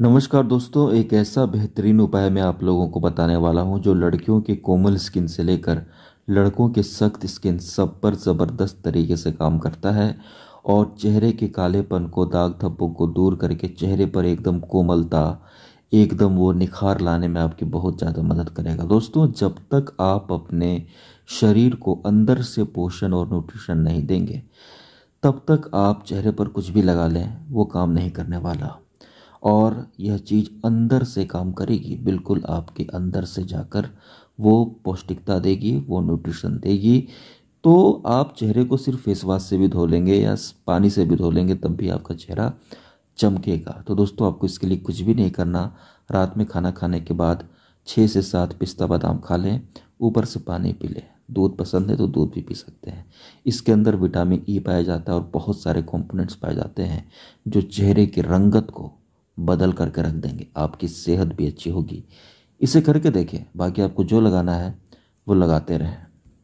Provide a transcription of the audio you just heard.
नमस्कार दोस्तों एक ऐसा बेहतरीन उपाय मैं आप लोगों को बताने वाला हूं जो लड़कियों के कोमल स्किन से लेकर लड़कों के सख्त स्किन सब पर ज़बरदस्त तरीके से काम करता है और चेहरे के कालेपन को दाग धब्बों को दूर करके चेहरे पर एकदम कोमलता एकदम वो निखार लाने में आपकी बहुत ज़्यादा मदद करेगा दोस्तों जब तक आप अपने शरीर को अंदर से पोषण और न्यूट्रिशन नहीं देंगे तब तक आप चेहरे पर कुछ भी लगा लें वो काम नहीं करने वाला और यह चीज़ अंदर से काम करेगी बिल्कुल आपके अंदर से जाकर वो पौष्टिकता देगी वो न्यूट्रिशन देगी तो आप चेहरे को सिर्फ फेस वाश से भी धो लेंगे या पानी से भी धो लेंगे तब भी आपका चेहरा चमकेगा तो दोस्तों आपको इसके लिए कुछ भी नहीं करना रात में खाना खाने के बाद छः से सात पिस्ता बादाम खा लें ऊपर से पानी पी लें दूध पसंद है तो दूध भी पी सकते हैं इसके अंदर विटामिन ई e पाया जाता है और बहुत सारे कंपोनेंट्स पाए जाते हैं जो चेहरे की रंगत को बदल करके रख देंगे आपकी सेहत भी अच्छी होगी इसे करके देखें बाकी आपको जो लगाना है वो लगाते रहें